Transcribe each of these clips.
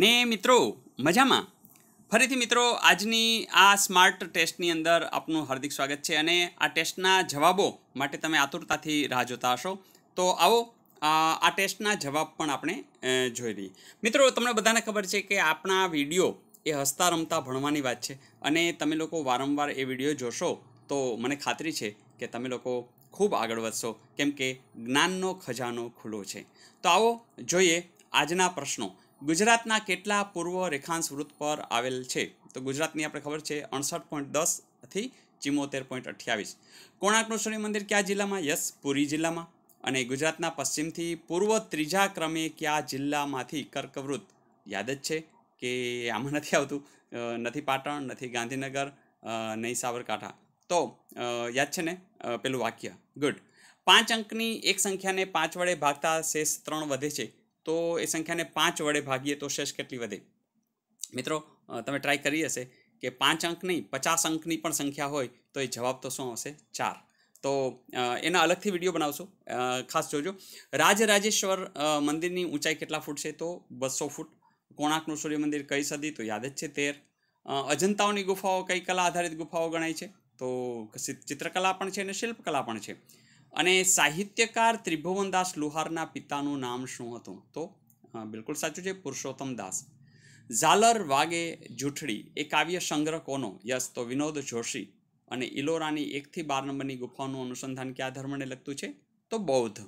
ને મિત્રો મજામાં ફરીથી મિત્રો આજની આ સ્માર્ટ ટેસ્ટની અંદર આપનું હાર્દિક સ્વાગત છે અને આ ટેસ્ટના જવાબો માટે તમે આતુરતાથી રાહ જોતા હશો તો આવો આ ટેસ્ટના જવાબ પણ આપણે જોઈ લઈએ મિત્રો તમને બધાને ખબર છે કે આપણા વિડીયો એ હસતા રમતા ભણવાની વાત છે અને તમે લોકો વારંવાર એ વિડીયો જોશો તો મને ખાતરી છે કે તમે લોકો ખૂબ આગળ વધશો કેમ કે જ્ઞાનનો ખજાનો ખુલ્લો છે તો આવો જોઈએ આજના પ્રશ્નો ગુજરાતના કેટલા પૂર્વ રેખાંશ વૃત્ત પર આવેલ છે તો ગુજરાતની આપણે ખબર છે અડસઠ પોઈન્ટ દસથી ચિમોતેર પોઈન્ટ અઠ્યાવીસ કોણાર્કનું શનિ મંદિર કયા જિલ્લામાં યસ પુરી જિલ્લામાં અને ગુજરાતના પશ્ચિમથી પૂર્વ ત્રીજા ક્રમે કયા જિલ્લામાંથી કર્કવૃત યાદ જ છે કે આમાં નથી આવતું નથી પાટણ નથી ગાંધીનગર નહીં સાબરકાંઠા તો યાદ છે ને પેલું વાક્ય ગુડ પાંચ અંકની એક સંખ્યાને પાંચ વડે ભાગતા શેષ ત્રણ વધે છે તો એ સંખ્યાને પાંચ વડે ભાગીએ તો શેષ કેટલી વધે મિત્રો તમે ટ્રાય કરી હશે કે પાંચ અંક નહીં પચાસ અંકની પણ સંખ્યા હોય તો એ જવાબ તો શું આવશે ચાર તો એના અલગથી વિડીયો બનાવશું ખાસ જોજો રાજરાજેશ્વર મંદિરની ઊંચાઈ કેટલા ફૂટ છે તો બસો ફૂટ કોણાકનું સૂર્ય મંદિર કઈ સદી તો યાદ જ છે તેર અજંતાઓની ગુફાઓ કઈ કલા આધારિત ગુફાઓ ગણાય છે તો ચિત્રકલા પણ છે અને શિલ્પકલા પણ છે અને સાહિત્યકાર ત્રિભુવનદાસ લુહારના પિતાનું નામ શું હતું તો બિલકુલ સાચું છે પુરુષોત્તમ દાસ ઝાલર વાગે જૂઠડી એ કાવ્ય સંગ્રહ કોનો યસ તો વિનોદ જોશી અને ઇલોરાની એકથી બાર નંબરની ગુફાઓનું અનુસંધાન કયા ધર્મને લગતું છે તો બૌદ્ધ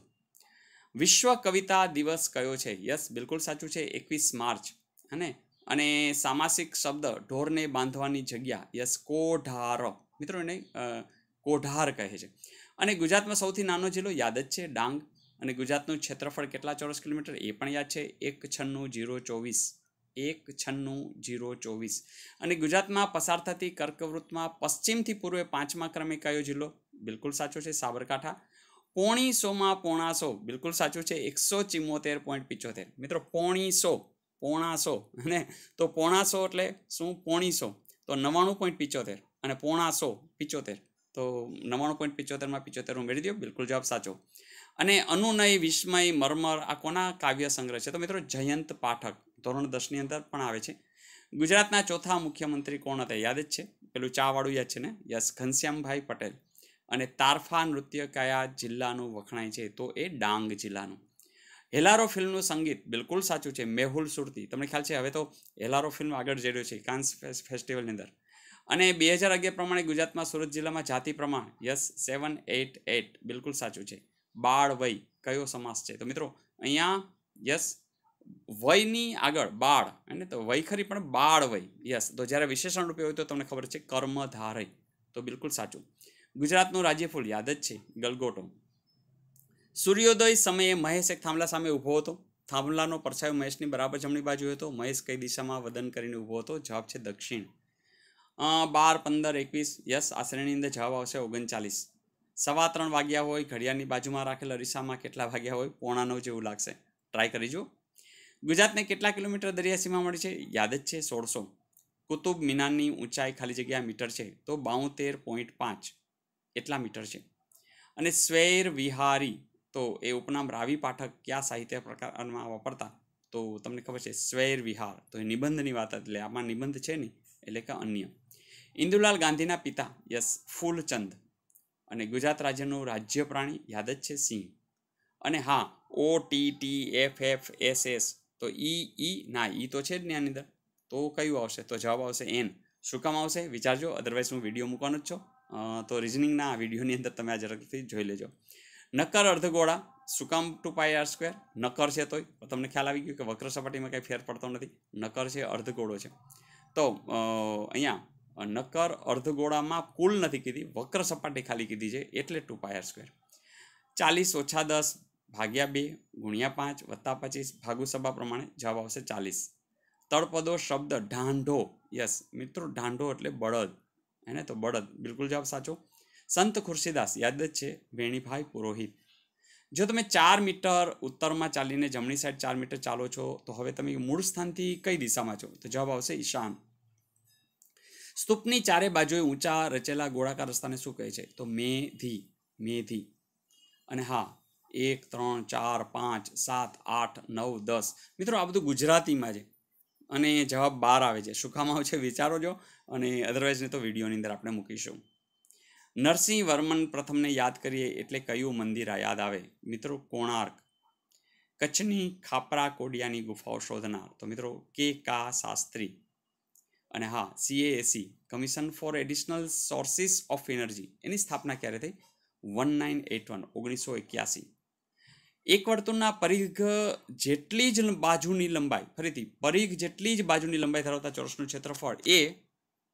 વિશ્વ કવિતા દિવસ કયો છે યસ બિલકુલ સાચું છે એકવીસ માર્ચ અને અને સામાસિક શબ્દ ઢોરને બાંધવાની જગ્યા યસ કોઢાર મિત્રો એને કોઢાર કહે છે અને ગુજરાતમાં સૌથી નાનો જિલ્લો યાદ જ છે ડાંગ અને ગુજરાતનું ક્ષેત્રફળ કેટલા ચોરસ કિલોમીટર એ પણ યાદ છે એક છન્નું જીરો ચોવીસ એક છન્નું જીરો ચોવીસ અને ગુજરાતમાં પસાર થતી કર્કવૃત્તમાં પશ્ચિમથી પૂર્વે પાંચમા ક્રમે કયો જિલ્લો બિલકુલ સાચો છે સાબરકાંઠા પોણીસોમાં પોણાસો બિલકુલ સાચું છે એકસો ચિમ્મોતેર પોઈન્ટ પિચોતેર મિત્રો પોણીસો પોણાસો પોણા અને તો પોણાસો એટલે શું પોણીસો તો નવ્વાણું પોઈન્ટ પિચોતેર અને પોણાસો સો પિચોતેર તો નવ્વાણું પોઈન્ટ પિચોતેરમાં પિચોતેર ઉમેરી દો બિલકુલ જવાબ સાચો અને અનુનય વિસ્મય મરમર આ કોના કાવ્ય સંગ્રહ છે તો મિત્રો જયંત પાઠક ધોરણ દસની અંદર પણ આવે છે ગુજરાતના ચોથા મુખ્યમંત્રી કોણ હતા યાદ જ છે પેલું ચાવાળું યાદ છે ને યસ ઘનશ્યામભાઈ પટેલ અને તારફા નૃત્ય કયા જિલ્લાનું વખણાય છે તો એ ડાંગ જિલ્લાનું હેલારો ફિલ્મનું સંગીત બિલકુલ સાચું છે મેહુલ સુરતી તમને ખ્યાલ છે હવે તો હેલારો ફિલ્મ આગળ જઈ રહ્યો છે કાન્સ ફેસ્ટિવલની અંદર અને બે હજાર અગિયાર પ્રમાણે ગુજરાતમાં સુરત જિલ્લામાં જાતિ પ્રમાણ યસ સેવન એટ એટ બિલકુલ સાચું છે બાળ વય કયો સમાસ છે તો મિત્રો અહીંયા યસ વયની આગળ બાળ અને તો વય ખરી પણ બાળ વય યસ તો જ્યારે વિશેષણ રૂપે હોય તો તમને ખબર છે કર્મધારય તો બિલકુલ સાચું ગુજરાતનું રાજ્યફૂલ યાદ જ છે ગલગોટો સૂર્યોદય સમયે મહેશ એક થાંભલા સામે ઊભો હતો થાંભલાનો પરછાયો મહેશની બરાબર જમણી બાજુ હતો મહેશ કઈ દિશામાં વદન કરીને ઊભો હતો જવાબ છે દક્ષિણ બાર પંદર એકવીસ યસ આ શ્રેણીની અંદર જવાબ આવશે ઓગણચાલીસ સવા ત્રણ વાગ્યા હોય ઘડિયાળની બાજુમાં રાખેલા અરીસામાં કેટલા વાગ્યા હોય પોણા નવ જેવું લાગશે ટ્રાય કરીજો ગુજરાતને કેટલા કિલોમીટર દરિયાસીમા મળી છે યાદ જ છે સોળસો કુતુબ મિનારની ઊંચાઈ ખાલી જગ્યા મીટર છે તો બાઉતેર પોઈન્ટ પાંચ એટલા મીટર છે અને સ્વૈર વિહારી તો એ ઉપનામ રાવી પાઠક કયા સાહિત્ય પ્રકારમાં વાપરતા તો તમને ખબર છે સ્વૈર વિહાર તો એ નિબંધની વાત એટલે આમાં નિબંધ છે ને એટલે કે અન્ય ઇન્દુલાલ ગાંધીના પિતા યસ ફૂલચંદ અને ગુજરાત રાજ્યનું રાજ્ય પ્રાણી યાદ જ છે સિંહ અને હા O T T F F S S તો ઈ ઈ ના ઈ તો છે જ ને આની અંદર તો કયું આવશે તો જવાબ આવશે એન શું કામ આવશે વિચારજો અદરવાઇઝ હું વિડીયો મૂકવાનો જ છો તો રિઝનિંગના આ વિડીયોની અંદર તમે આ ઝડપથી જોઈ લેજો નક્કર અર્ધગોળા કામ ટુ પાય આર સ્ક્વેર નક્કર છે તોય તમને ખ્યાલ આવી ગયો કે વક્ર સપાટીમાં કંઈ ફેર પડતો નથી નક્કર છે અર્ધગોળો છે તો અહીંયા અનક્કર અર્ધગોડામાં કુલ નથી કીધી વક્ર સપાટી ખાલી કીધી છે એટલે 2 पाई સ્ક્વેર 40 - 10 / 2 * 5 + 25 ભાગો સબા પ્રમાણે જવાબ આવશે 40 તળ પદો શબ્દ ઢાંઢો યસ મિત્રો ઢાંઢો એટલે બળદ એને તો બળદ બિલકુલ જવાબ સાચો સંત કુરસીદાસ યાદ છે ભેણીભાઈ પૂરોહિત જો તમે 4 મીટર ઉત્તર માં ચાલીને જમણી સાઈડ 4 મીટર ચાલો છો તો હવે તમે મૂળ સ્થાન થી કઈ દિશા માં જશો તો જવાબ આવશે ઈશાન સ્તૂપની ચારે બાજુએ ઊંચા રચેલા ગોળાકાર રસ્તાને શું કહે છે તો મેધી મેધી અને હા એક ત્રણ ચાર પાંચ સાત આઠ નવ દસ મિત્રો આ બધું ગુજરાતીમાં છે અને જવાબ બહાર આવે છે શું કામ છે વિચારો જો અને અધરવાઇઝને તો વિડીયોની અંદર આપણે મૂકીશું નરસિંહ વર્મન પ્રથમને યાદ કરીએ એટલે કયું મંદિર આ યાદ આવે મિત્રો કોણાર્ક કચ્છની ખાપરા કોડિયાની ગુફાઓ શોધનાર તો મિત્રો કે કા શાસ્ત્રી અને હા સીએએસી commission for additional sources of energy એની સ્થાપના ક્યારે થઈ વન નાઇન એટ વન ઓગણીસો એક્યાસી એક વર્તુળના પરિઘ જેટલી જ બાજુની લંબાઈ ફરીથી પરિઘ જેટલી જ બાજુની લંબાઈ ધરાવતા ચોરસનું ક્ષેત્રફળ એ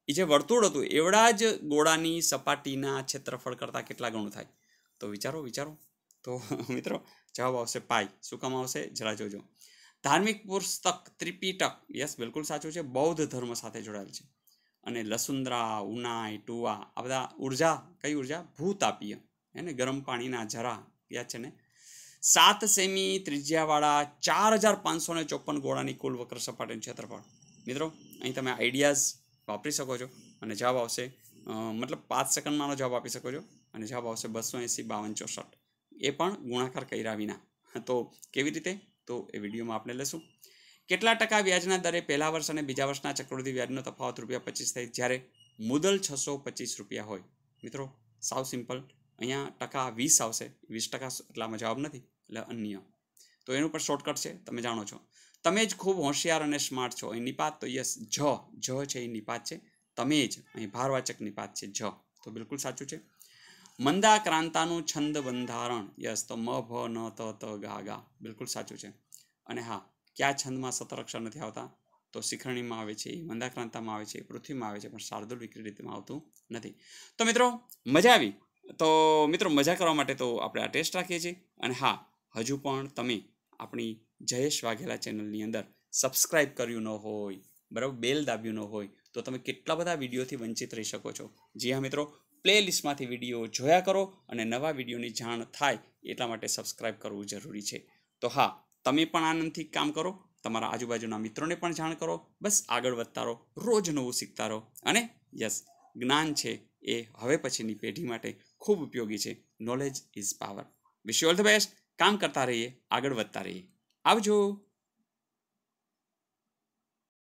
એ જે વર્તુળ હતું એવડા જ ગોળાની સપાટીના ક્ષેત્રફળ કરતાં કેટલા ગણું થાય તો વિચારો વિચારો તો મિત્રો જવાબ આવશે પાય શું કામ આવશે જરા જોજો ધાર્મિક પુસ્તક ત્રિપીટક યસ બિલકુલ સાચું છે બૌદ્ધ ધર્મ સાથે જોડાયેલ છે અને લસુંદ્રા ઉનાઈ ટુવા આ બધા ઉર્જા કઈ ઉર્જા ભૂતાપીય એને ગરમ પાણીના જરા યાદ છે ને સાત સેમી ત્રિજ્યાવાળા ચાર હજાર પાંચસો ને ચોપન ગોળાની કુલ વક્ર સપાટીનું ક્ષેત્રફળ મિત્રો અહીં તમે આઈડિયાઝ વાપરી શકો છો અને જવાબ આવશે મતલબ પાંચ સેકન્ડમાંનો જવાબ આપી શકો છો અને જવાબ આવશે બસો એંસી બાવન ચોસઠ એ પણ ગુણાકાર કર્યા વિના તો કેવી રીતે તો એ વિડીયોમાં આપણે લઈશું કેટલા ટકા વ્યાજના દરે પહેલા વર્ષ અને બીજા વર્ષના ચક્રવૃદ્ધિ વ્યાજનો તફાવત રૂપિયા પચીસ થાય જ્યારે મુદલ છસો પચીસ રૂપિયા હોય મિત્રો સાવ સિમ્પલ અહીંયા ટકા વીસ આવશે વીસ ટકા એટલામાં જવાબ નથી એટલે અન્ય તો એનું પણ શોર્ટકટ છે તમે જાણો છો તમે જ ખૂબ હોશિયાર અને સ્માર્ટ છો અહીં નિપાત તો યસ જ જ છે એ નિપાત છે તમે જ અહીં ભારવાચક નિપાત છે જ તો બિલકુલ સાચું છે મંદાક્રાંતાનું છંદ બંધારણ યસ તો મ ભ ન ત ત ગા ગા બિલકુલ સાચું છે અને હા ક્યાં છંદમાં સત્તર અક્ષર નથી આવતા તો શિખરણીમાં આવે છે મંદાક્રાંતામાં આવે છે પૃથ્વીમાં આવે છે પણ શાર્દુલ વિક્રી રીતમાં આવતું નથી તો મિત્રો મજા આવી તો મિત્રો મજા કરવા માટે તો આપણે આ ટેસ્ટ રાખીએ છીએ અને હા હજુ પણ તમે આપણી જયેશ વાઘેલા ચેનલની અંદર સબસ્ક્રાઇબ કર્યું ન હોય બરાબર બેલ દાબ્યું ન હોય તો તમે કેટલા બધા વિડીયોથી વંચિત રહી શકો છો જી હા મિત્રો પ્લેલિસ્ટમાંથી વિડીયો જોયા કરો અને નવા વિડીયોની જાણ થાય એટલા માટે સબસ્ક્રાઇબ કરવું જરૂરી છે તો હા તમે પણ આનંદથી કામ કરો તમારા આજુબાજુના મિત્રોને પણ જાણ કરો બસ આગળ વધતા રહો રોજ નવું શીખતા રહો અને યસ જ્ઞાન છે એ હવે પછીની પેઢી માટે ખૂબ ઉપયોગી છે knowledge is power wish you all the best કામ કરતા રહીએ આગળ વધતા રહીએ આવજો